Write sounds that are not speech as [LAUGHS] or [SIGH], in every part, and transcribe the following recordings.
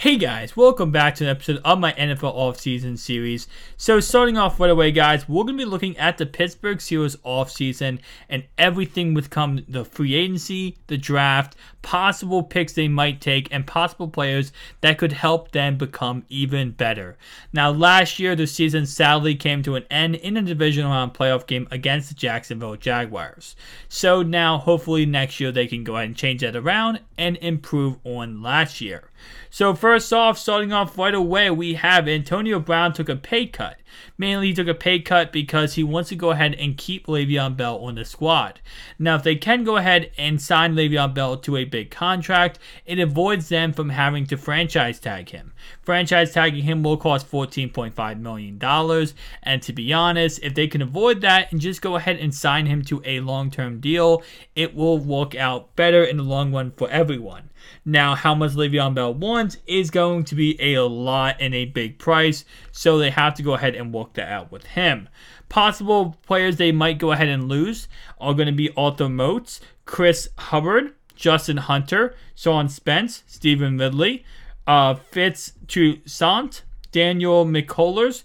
Hey guys, welcome back to an episode of my NFL offseason series. So, starting off right away, guys, we're going to be looking at the Pittsburgh Steelers offseason and everything with come the free agency, the draft, possible picks they might take, and possible players that could help them become even better. Now, last year, the season sadly came to an end in a divisional round playoff game against the Jacksonville Jaguars. So now, hopefully, next year they can go ahead and change that around and improve on last year. So, first off, starting off right away, we have Antonio Brown took a pay cut. Mainly, took a pay cut because he wants to go ahead and keep Le'Veon Bell on the squad. Now, if they can go ahead and sign Le'Veon Bell to a big contract, it avoids them from having to franchise tag him. Franchise tagging him will cost $14.5 million, and to be honest, if they can avoid that and just go ahead and sign him to a long term deal, it will work out better in the long run for everyone. Now, how much Le'Veon Bell wants is going to be a lot and a big price, so they have to go ahead and work that out with him. Possible players they might go ahead and lose are going to be Arthur Motes, Chris Hubbard, Justin Hunter, Sean Spence, Stephen Ridley, uh, Fitz Toussaint, Daniel McCullers,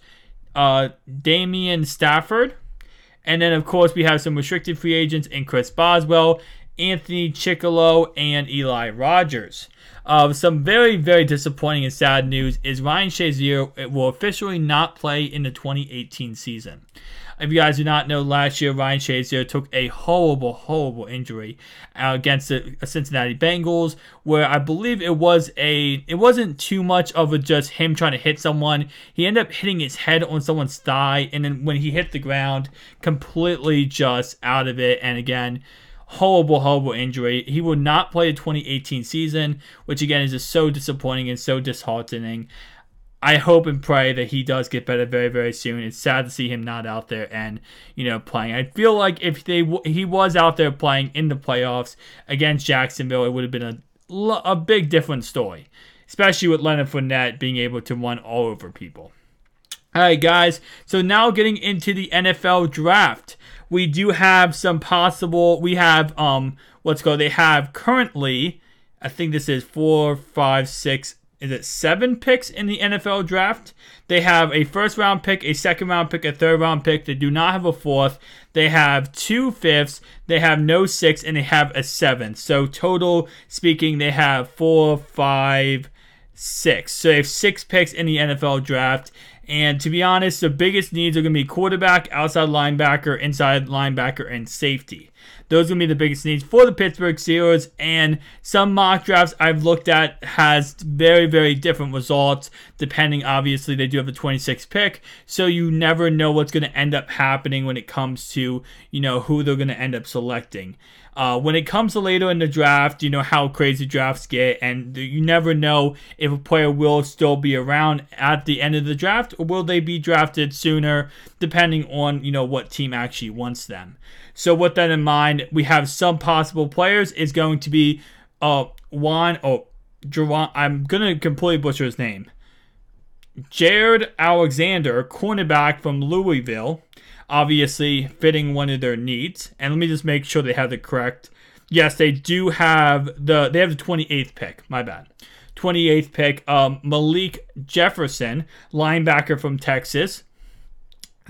uh, Damian Stafford, and then, of course, we have some restricted free agents in Chris Boswell Anthony Ciccolo, and Eli Rogers. Uh, some very, very disappointing and sad news is Ryan Shazier will officially not play in the 2018 season. If you guys do not know, last year Ryan Shazier took a horrible, horrible injury uh, against the Cincinnati Bengals, where I believe it was a, it wasn't too much of a just him trying to hit someone. He ended up hitting his head on someone's thigh, and then when he hit the ground, completely just out of it. And again, horrible, horrible injury. He will not play the 2018 season, which again is just so disappointing and so disheartening. I hope and pray that he does get better very, very soon. It's sad to see him not out there and you know playing. I feel like if they he was out there playing in the playoffs against Jacksonville, it would have been a a big different story, especially with Leonard Fournette being able to run all over people. All right, guys. So now getting into the NFL draft we do have some possible. We have um, let's go. They have currently, I think this is four, five, six. Is it seven picks in the NFL draft? They have a first round pick, a second round pick, a third round pick. They do not have a fourth. They have two fifths. They have no six, and they have a seventh. So total speaking, they have four, five, six. So they have six picks in the NFL draft. And to be honest, the biggest needs are going to be quarterback, outside linebacker, inside linebacker, and safety. Those will be the biggest needs for the Pittsburgh Steelers. And some mock drafts I've looked at has very, very different results depending. Obviously, they do have a 26 pick, so you never know what's going to end up happening when it comes to you know who they're going to end up selecting. Uh, when it comes to later in the draft, you know how crazy drafts get, and you never know if a player will still be around at the end of the draft or will they be drafted sooner, depending on you know what team actually wants them. So with that in mind, we have some possible players is going to be uh Juan oh Juwan, I'm gonna completely butcher his name. Jared Alexander, cornerback from Louisville, obviously fitting one of their needs. And let me just make sure they have the correct. Yes, they do have the they have the 28th pick. My bad. 28th pick, um, Malik Jefferson, linebacker from Texas.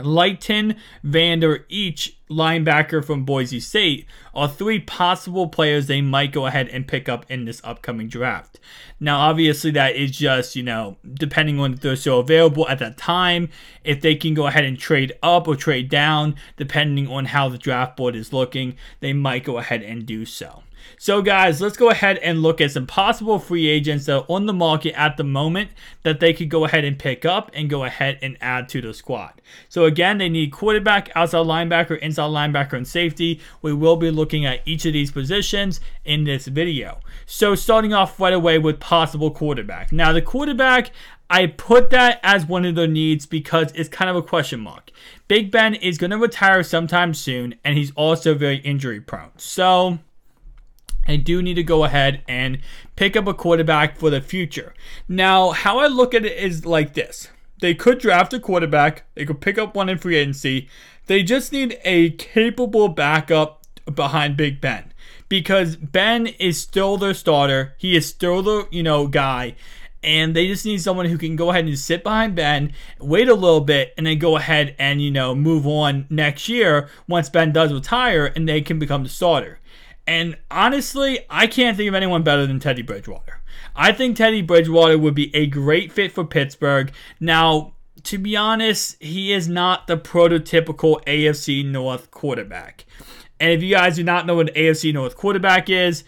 Leighton Vander Each, linebacker from Boise State, are three possible players they might go ahead and pick up in this upcoming draft. Now, obviously, that is just, you know, depending on if they're still available at that time, if they can go ahead and trade up or trade down, depending on how the draft board is looking, they might go ahead and do so. So, guys, let's go ahead and look at some possible free agents that are on the market at the moment that they could go ahead and pick up and go ahead and add to the squad. So, again, they need quarterback, outside linebacker, inside linebacker, and safety. We will be looking at each of these positions in this video. So, starting off right away with possible quarterback. Now, the quarterback, I put that as one of the needs because it's kind of a question mark. Big Ben is going to retire sometime soon, and he's also very injury prone. So, I do need to go ahead and pick up a quarterback for the future. Now, how I look at it is like this they could draft a quarterback, they could pick up one in free agency. They just need a capable backup behind Big Ben because Ben is still their starter. He is still the, you know, guy and they just need someone who can go ahead and sit behind Ben, wait a little bit, and then go ahead and you know move on next year once Ben does retire and they can become the starter. And honestly, I can't think of anyone better than Teddy Bridgewater. I think Teddy Bridgewater would be a great fit for Pittsburgh. Now, to be honest, he is not the prototypical AFC North quarterback. And if you guys do not know what an AFC North quarterback is,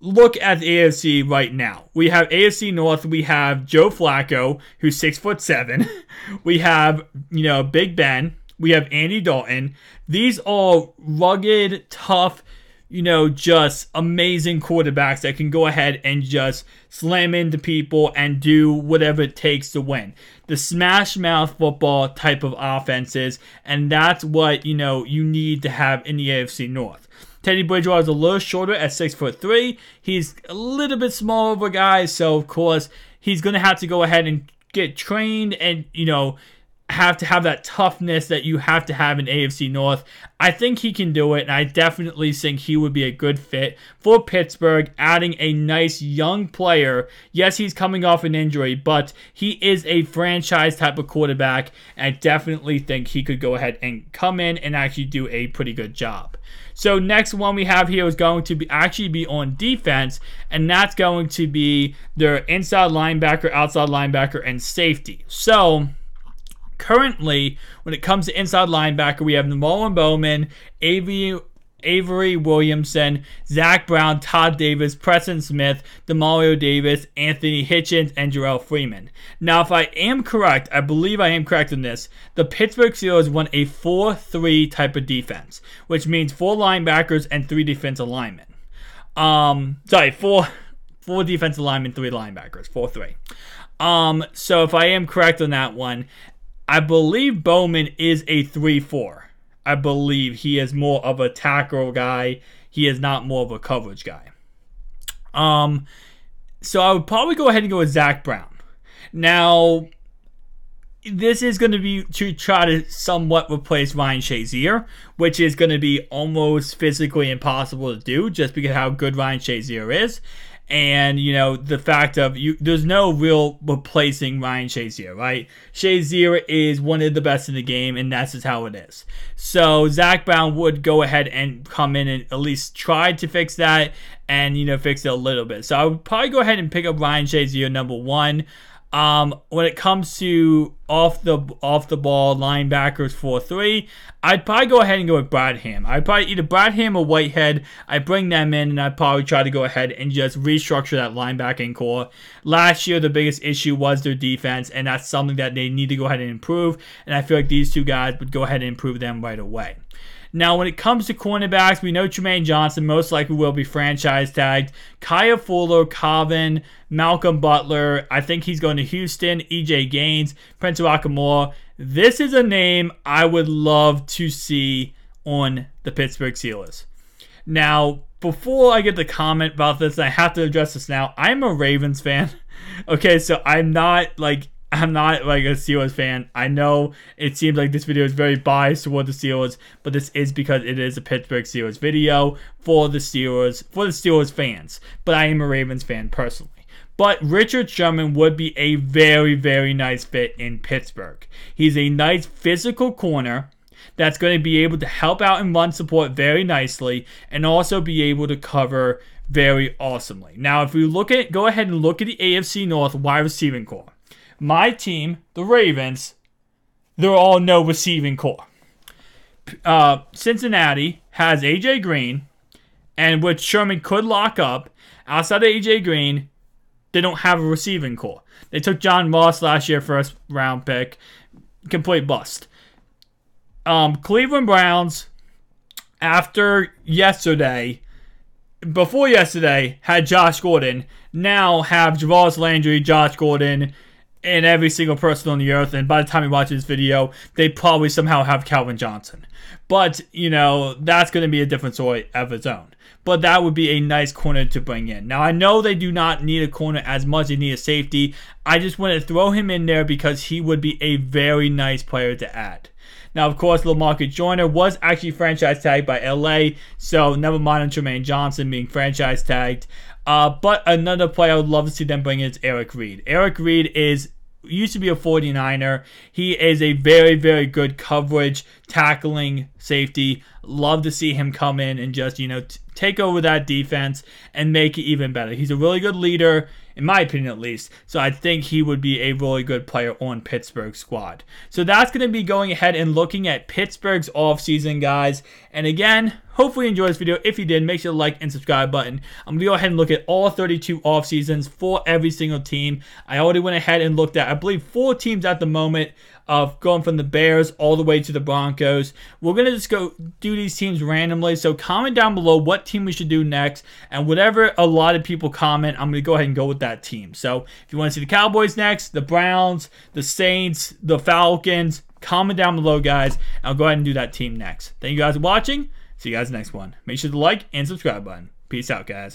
look at the AFC right now. We have AFC North. We have Joe Flacco, who's six foot seven. [LAUGHS] We have you know Big Ben. We have Andy Dalton. These are rugged, tough you know, just amazing quarterbacks that can go ahead and just slam into people and do whatever it takes to win. The smash mouth football type of offenses, and that's what, you know, you need to have in the AFC North. Teddy Bridgewater is a little shorter at six foot three. He's a little bit smaller of a guy, so of course he's gonna have to go ahead and get trained and you know have to have that toughness that you have to have in AFC North. I think he can do it, and I definitely think he would be a good fit for Pittsburgh, adding a nice young player. Yes, he's coming off an injury, but he is a franchise type of quarterback, and I definitely think he could go ahead and come in and actually do a pretty good job. So, next one we have here is going to be actually be on defense, and that's going to be their inside linebacker, outside linebacker, and safety. So, currently, when it comes to inside linebacker, we have Namolan Bowman, Avery, Avery Williamson, Zach Brown, Todd Davis, Preston Smith, Demario Davis, Anthony Hitchens, and Jarrell Freeman. Now, if I am correct, I believe I am correct in this, the Pittsburgh Steelers run a 4 3 type of defense, which means four linebackers and three defensive linemen. Um, sorry, four, four defensive linemen, three linebackers, 4 3. Um, so if I am correct on that one, I believe Bowman is a 3 4. I believe he is more of a tackle guy. He is not more of a coverage guy. Um, so I would probably go ahead and go with Zach Brown. Now, this is going to be to try to somewhat replace Ryan Shazier, which is going to be almost physically impossible to do just because how good Ryan Shazier is and you know the fact of you there's no real replacing Ryan Shazier, right? Shazier is one of the best in the game, and that's just how it is. So Zach Brown would go ahead and come in and at least try to fix that, and you know fix it a little bit. So I would probably go ahead and pick up Ryan Shazier number one. Um, when it comes to off the off the ball linebackers four three, I'd probably go ahead and go with Bradham. I'd probably either Bradham or Whitehead. I bring them in and I'd probably try to go ahead and just restructure that linebacking core. Last year the biggest issue was their defense, and that's something that they need to go ahead and improve. And I feel like these two guys would go ahead and improve them right away. Now, when it comes to cornerbacks, we know Tremaine Johnson most likely will be franchise tagged. Kaya Fuller, Coven, Malcolm Butler. I think he's going to Houston. EJ Gaines, Prince Wakamore. This is a name I would love to see on the Pittsburgh Steelers. Now, before I get the comment about this, I have to address this now. I'm a Ravens fan. [LAUGHS] Okay, so I'm not like I'm not like a Steelers fan. I know it seems like this video is very biased toward the Steelers, but this is because it is a Pittsburgh Steelers video for the Steelers for the Steelers fans. But I am a Ravens fan personally. But Richard Sherman would be a very, very nice fit in Pittsburgh. He's a nice physical corner that's going to be able to help out in run support very nicely and also be able to cover very awesomely. Now, if we look at, go ahead and look at the AFC North wide receiving core my team, the Ravens, they're all no receiving core. Uh, Cincinnati has AJ Green, and which Sherman could lock up. Outside of AJ Green, they don't have a receiving core. They took John Moss last year, first round pick, complete bust. Um, Cleveland Browns, after yesterday, before yesterday, had Josh Gordon. Now have Javon Landry, Josh Gordon, and every single person on the earth. And by the time you watch this video, they probably somehow have Calvin Johnson. But, you know, that's going to be a different story of its own. But that would be a nice corner to bring in. Now, I know they do not need a corner as much they need a safety. I just want to throw him in there because he would be a very nice player to add. Now, of course, LaMarcus Joyner was actually franchise tagged by LA, so never mind Tremaine Johnson being franchise tagged. Uh, but another player I would love to see them bring in is Eric Reed. Eric Reed is used to be a 49er. He is a very, very good coverage, tackling safety. Love to see him come in and just, you know, t- take over that defense and make it even better. He's a really good leader, in my opinion at least. So I think he would be a really good player on Pittsburgh squad. So that's going to be going ahead and looking at Pittsburgh's offseason, guys. And again, Hopefully you enjoyed this video. If you did, make sure to like and subscribe button. I'm going to go ahead and look at all 32 off seasons for every single team. I already went ahead and looked at, I believe, four teams at the moment of going from the Bears all the way to the Broncos. We're going to just go do these teams randomly. So comment down below what team we should do next. And whatever a lot of people comment, I'm going to go ahead and go with that team. So if you want to see the Cowboys next, the Browns, the Saints, the Falcons, comment down below, guys. I'll go ahead and do that team next. Thank you guys for watching. See you guys next one. Make sure to like and subscribe button. Peace out, guys.